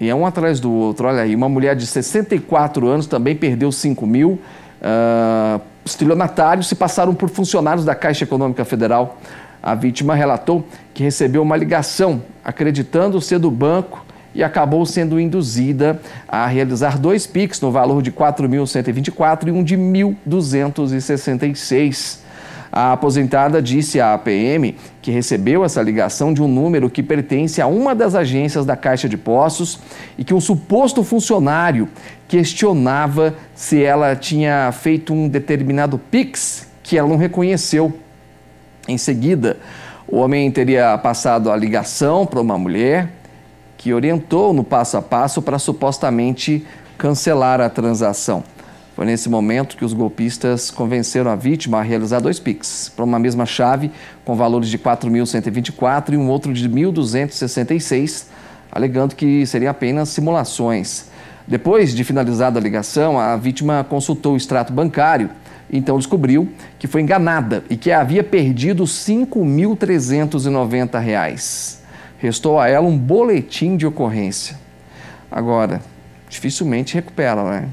E é um atrás do outro. Olha aí, uma mulher de 64 anos também perdeu 5 mil. Uh, os trilionatários se passaram por funcionários da Caixa Econômica Federal. A vítima relatou que recebeu uma ligação acreditando ser do banco e acabou sendo induzida a realizar dois PICs no valor de 4.124 e um de 1.266. A aposentada disse à APM que recebeu essa ligação de um número que pertence a uma das agências da Caixa de Poços e que um suposto funcionário questionava se ela tinha feito um determinado PIX que ela não reconheceu. Em seguida, o homem teria passado a ligação para uma mulher que orientou no passo a passo para supostamente cancelar a transação. Foi nesse momento que os golpistas convenceram a vítima a realizar dois PIX para uma mesma chave, com valores de 4.124 e um outro de 1.266, alegando que seriam apenas simulações. Depois de finalizada a ligação, a vítima consultou o extrato bancário e então descobriu que foi enganada e que havia perdido R$ 5.390. Restou a ela um boletim de ocorrência. Agora, dificilmente recupera, né?